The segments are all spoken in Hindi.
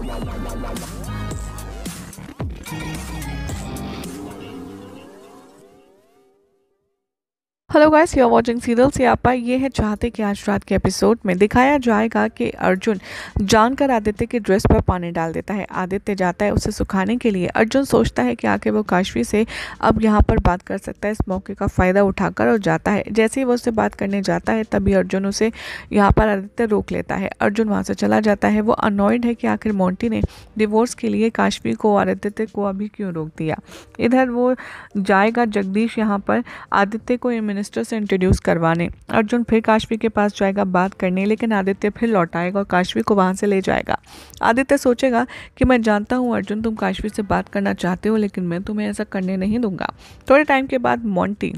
わあ hello guys you are watching serial से आपा ये है चाहते कि आज रात के एपिसोड में दिखाया जाएगा कि अर्जुन जानकर आदित्य के ड्रेस पर पानी डाल देता है आदित्य जाता है उसे सुखाने के लिए अर्जुन सोचता है कि आके वो काशवी से अब यहाँ पर बात कर सकता है इस मौके का फ़ायदा उठाकर और जाता है जैसे ही वो उससे बात करने जाता है तभी अर्जुन उसे यहाँ पर आदित्य रोक लेता है अर्जुन वहाँ से चला जाता है वो अनॉयड है कि आखिर मोन्टी ने डिवोर्स के लिए काशवी को आदित्य को अभी क्यों रोक दिया इधर वो जाएगा जगदीश यहाँ पर आदित्य को मिनिस्टर से इंट्रोड्यूस करवाने अर्जुन फिर काशवी के पास जाएगा बात करने लेकिन आदित्य फिर लौट आएगा और काशवी को वहाँ से ले जाएगा आदित्य सोचेगा कि मैं जानता हूँ अर्जुन तुम काशवी से बात करना चाहते हो लेकिन मैं तुम्हें ऐसा करने नहीं दूंगा थोड़े टाइम के बाद मोंटी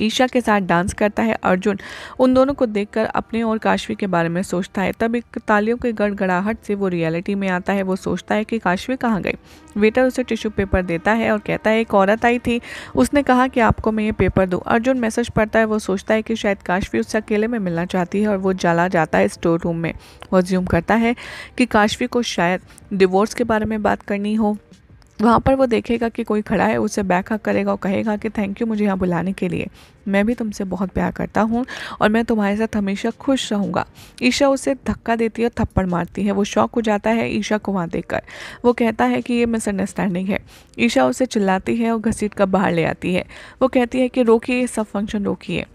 ईशा के साथ डांस करता है अर्जुन उन दोनों को देखकर अपने और काशवी के बारे में सोचता है तब एक तालियों के गड़गड़ाहट से वो रियलिटी में आता है वो सोचता है कि काशवी कहाँ गई वेटर उसे टिश्यू पेपर देता है और कहता है एक औरत आई थी उसने कहा कि आपको मैं ये पेपर दूँ अर्जुन मैसेज पढ़ता है वो सोचता है कि शायद काशवी उससे अकेले में मिलना चाहती है और वो जाला जाता है स्टोर रूम में वो ज्यूम करता है कि काशवी को शायद डिवोर्स के बारे में बात करनी हो वहाँ पर वो देखेगा कि कोई खड़ा है उसे बैक हक करेगा और कहेगा कि थैंक यू मुझे यहाँ बुलाने के लिए मैं भी तुमसे बहुत प्यार करता हूँ और मैं तुम्हारे साथ हमेशा खुश रहूँगा ईशा उसे धक्का देती है और थप्पड़ मारती है वो शौक हो जाता है ईशा को वहाँ देख वो कहता है कि ये मिसअंडरस्टैंडिंग है ईशा उसे चिल्लाती है और घसीट कर बाहर ले आती है वो कहती है कि रोकिए सब फंक्शन रोकिए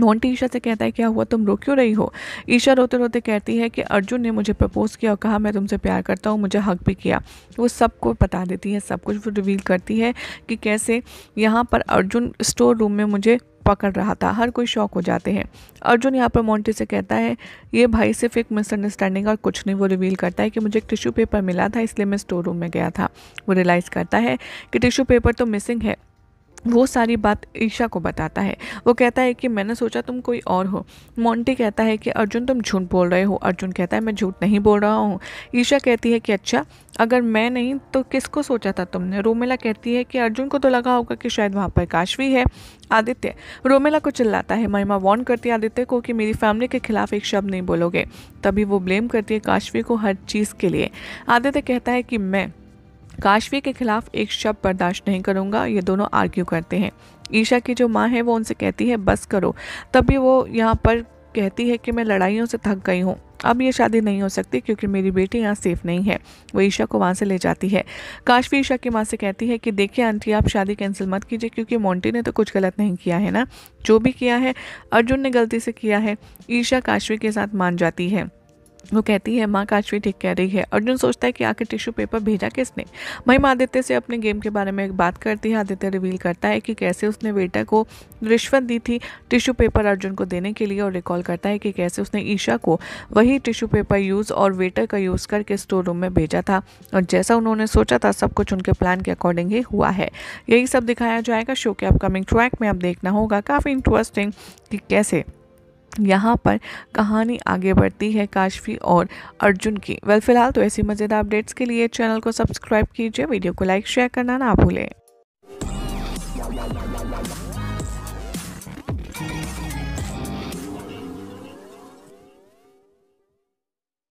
मोहंटी ईशा से कहता है क्या हुआ तुम रो क्यों रही हो ईशा रोते रोते कहती है कि अर्जुन ने मुझे प्रपोज़ किया और कहा मैं तुमसे प्यार करता हूँ मुझे हक भी किया वो सबको बता देती है सब कुछ वो रिवील करती है कि कैसे यहाँ पर अर्जुन स्टोर रूम में मुझे पकड़ रहा था हर कोई शौक हो जाते हैं अर्जुन यहाँ पर मोंटी से कहता है ये भाई सिर्फ एक मिसअंडरस्टैंडिंग और कुछ नहीं वो रिवील करता है कि मुझे एक टिश्यू पेपर मिला था इसलिए मैं स्टोर रूम में गया था वो रियलाइज़ करता है कि टिश्यू पेपर तो मिसिंग है वो सारी बात ईशा को बताता है वो कहता है कि मैंने सोचा तुम कोई और हो मोंटी कहता है कि अर्जुन तुम झूठ बोल रहे हो अर्जुन कहता है मैं झूठ नहीं बोल रहा हूँ ईशा कहती है कि अच्छा अगर मैं नहीं तो किसको सोचा था तुमने रोमेला कहती है कि अर्जुन को तो लगा होगा कि शायद वहाँ पर काशवी है आदित्य रोमिला को चिल्लाता है महिमा वॉन्ट करती है आदित्य को कि मेरी फैमिली के खिलाफ एक शब्द नहीं बोलोगे तभी वो ब्लेम करती है काशवी को हर चीज़ के लिए आदित्य कहता है कि मैं काशवी के खिलाफ एक शब्द बर्दाश्त नहीं करूँगा ये दोनों आर्ग्यू करते हैं ईशा की जो माँ है वो उनसे कहती है बस करो तभी वो यहाँ पर कहती है कि मैं लड़ाइयों से थक गई हूँ अब ये शादी नहीं हो सकती क्योंकि मेरी बेटी यहाँ सेफ नहीं है वो ईशा को वहाँ से ले जाती है काशवी ईशा की माँ से कहती है कि देखिए आंटी आप शादी कैंसिल मत कीजिए क्योंकि मोंटी ने तो कुछ गलत नहीं किया है ना जो भी किया है अर्जुन ने गलती से किया है ईशा काशवी के साथ मान जाती है वो कहती है माँ काशवी ठीक कह रही है अर्जुन सोचता है कि आखिर टिश्यू पेपर भेजा किसने महिमा आदित्य से अपने गेम के बारे में एक बात करती है आदित्य रिवील करता है कि कैसे उसने वेटर को रिश्वत दी थी टिश्यू पेपर अर्जुन को देने के लिए और रिकॉल करता है कि कैसे उसने ईशा को वही टिश्यू पेपर यूज़ और वेटर का यूज़ करके स्टोर रूम में भेजा था और जैसा उन्होंने सोचा था सब कुछ उनके प्लान के अकॉर्डिंग ही हुआ है यही सब दिखाया जाएगा शो के अपकमिंग ट्रैक में अब देखना होगा काफ़ी इंटरेस्टिंग कि कैसे यहाँ पर कहानी आगे बढ़ती है काशफी और अर्जुन की वेल फिलहाल तो ऐसी मज़ेदार अपडेट्स के लिए चैनल को सब्सक्राइब कीजिए वीडियो को लाइक शेयर करना ना भूलें